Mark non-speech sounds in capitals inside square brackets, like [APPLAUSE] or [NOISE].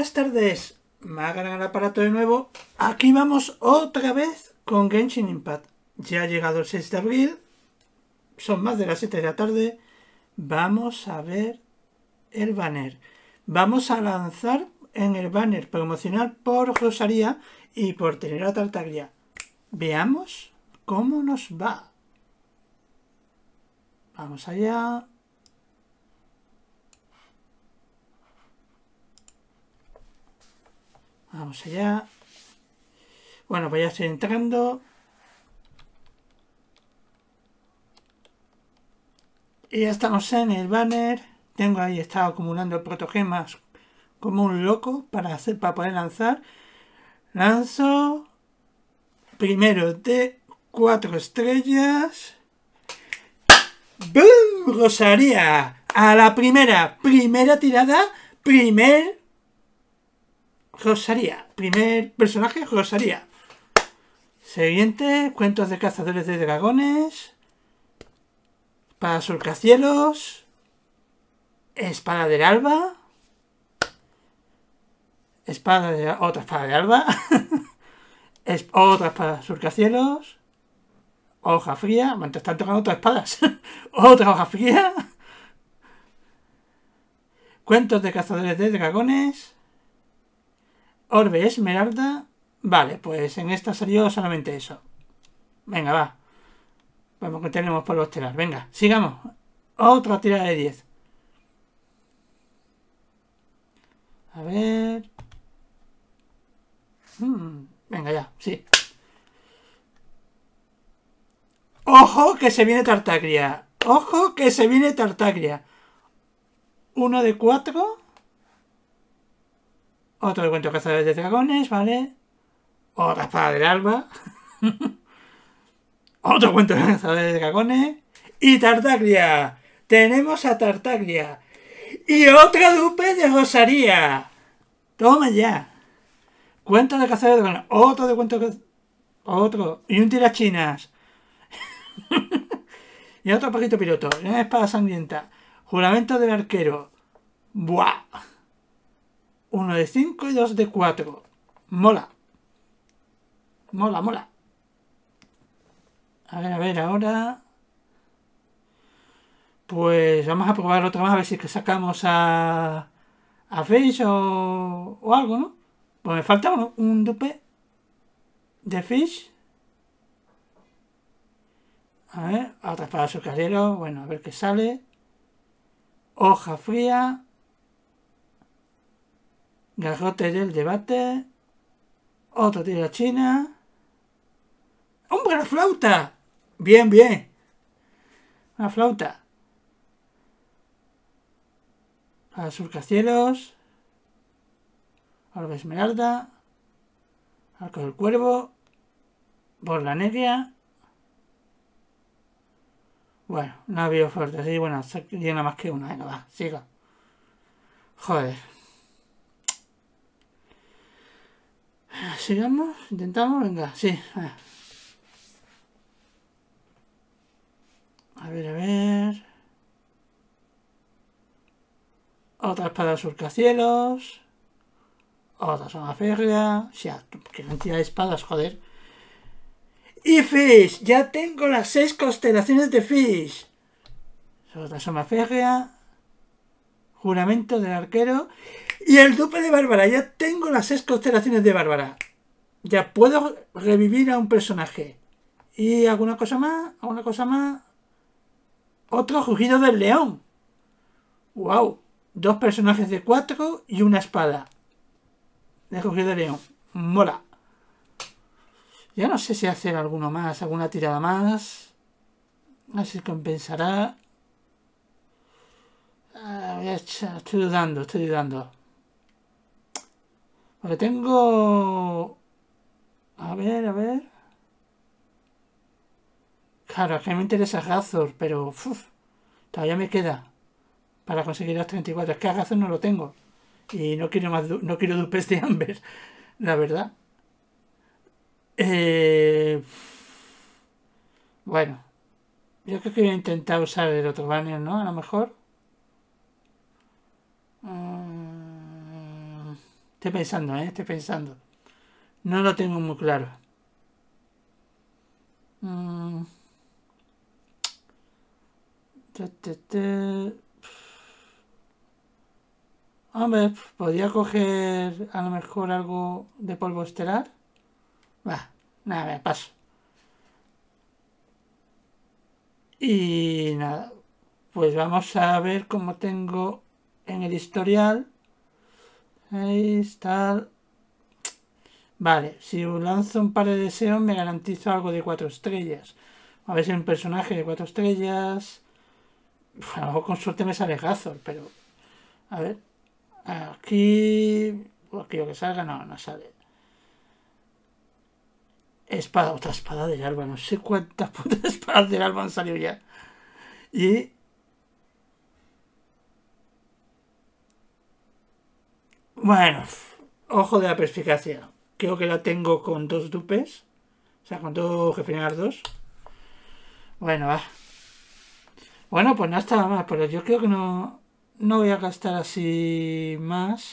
buenas tardes, Magan el aparato de nuevo. Aquí vamos otra vez con Genshin Impact. Ya ha llegado el 6 de abril, son más de las 7 de la tarde. Vamos a ver el banner. Vamos a lanzar en el banner promocional por Rosaría y por tener la Tartaglia. Veamos cómo nos va. Vamos allá. allá. Bueno, pues ya estoy entrando. Y ya estamos en el banner. Tengo ahí, estado acumulando protogemas como un loco para, hacer, para poder lanzar. Lanzo primero de cuatro estrellas. ¡Bum! Rosaría A la primera. Primera tirada. Primer Rosaría. Primer personaje, Rosaría. Siguiente, cuentos de cazadores de dragones. Espada surcacielos. Espada del alba. Espada de... Otra espada de alba. [LAUGHS] es, otra espada surcacielos. Hoja fría. Mientras están tocando otras espadas. [LAUGHS] otra hoja fría. Cuentos de cazadores de dragones. Orbe Esmeralda. Vale, pues en esta salió solamente eso. Venga, va. Vamos que tenemos por los telar. Venga, sigamos. Otra tirada de 10. A ver. Mm, venga ya, sí. ¡Ojo que se viene Tartaglia! ¡Ojo que se viene Tartaglia! Uno de cuatro. Otro de cazadores de dragones, ¿vale? Otra espada del alba. [LAUGHS] Otro cuento de cazadores de dragones. Y Tartaglia. Tenemos a Tartaglia. Y otra dupe de Rosaría. Toma ya. Cuento de cazadores de dragones. Otro de cuento de... Otro. Y un tirachinas. [LAUGHS] y otro poquito piloto. una espada sangrienta. Juramento del arquero. Buah. Uno de 5 y dos de 4. Mola. Mola, mola. A ver, a ver, ahora... Pues vamos a probar otra más, a ver si que sacamos a... A Fish o, o algo, ¿no? Pues me falta un dupe de Fish. A ver, otra para su casero. Bueno, a ver qué sale. Hoja fría garrote del debate, otro tiro a China, ¡hombre, la flauta! Bien, bien, la flauta. A surcacielos, Orbe Esmeralda, Arco del Cuervo, Borla Negra. Bueno, no ha fuerte, Y bueno, llena más que una, venga, va, siga. Joder. Sigamos, ah, intentamos, venga, sí. A ver, a ver. Otra para surcacielos. Otra soma férrea. O sea, qué cantidad de espadas, joder. Y Fish, ya tengo las seis constelaciones de Fish. Otra soma férrea. Juramento del arquero. Y el dupe de Bárbara. Ya tengo las seis constelaciones de Bárbara. Ya puedo revivir a un personaje. Y alguna cosa más, alguna cosa más. Otro jugido del león. ¡Wow! Dos personajes de cuatro y una espada. De jugido del león. Mola. Ya no sé si hacer alguno más, alguna tirada más. si compensará. Ah, estoy dudando, estoy dudando porque tengo... A ver, a ver... Claro, aquí que me interesa Gazor, pero... todavía me queda para conseguir las 34. Es que a no lo tengo. Y no quiero más no quiero dupes de Amber, [LAUGHS] la verdad. Eh, bueno. Yo creo que voy a intentar usar el otro banner, ¿no? A lo mejor. Ah. Estoy pensando, ¿eh? Estoy pensando. No lo tengo muy claro. Mm. Hombre, podría coger a lo mejor algo de polvo estelar. Va, nada, paso. Y nada, pues vamos a ver cómo tengo en el historial Ahí está. Vale, si lanzo un par de deseos me garantizo algo de cuatro estrellas. A ver si un personaje de cuatro estrellas. A lo con suerte me sale Gazor, pero. A ver. Aquí. Aquí lo que salga, no, no sale. Espada, otra espada de alba. No sé cuántas [LAUGHS] putas espadas del alba han salido ya. Y Bueno, ojo de la perspicacia. Creo que la tengo con dos dupes. O sea, con dos jefeñas dos. Bueno, va. Bueno, pues no estaba mal, pero yo creo que no, no voy a gastar así más.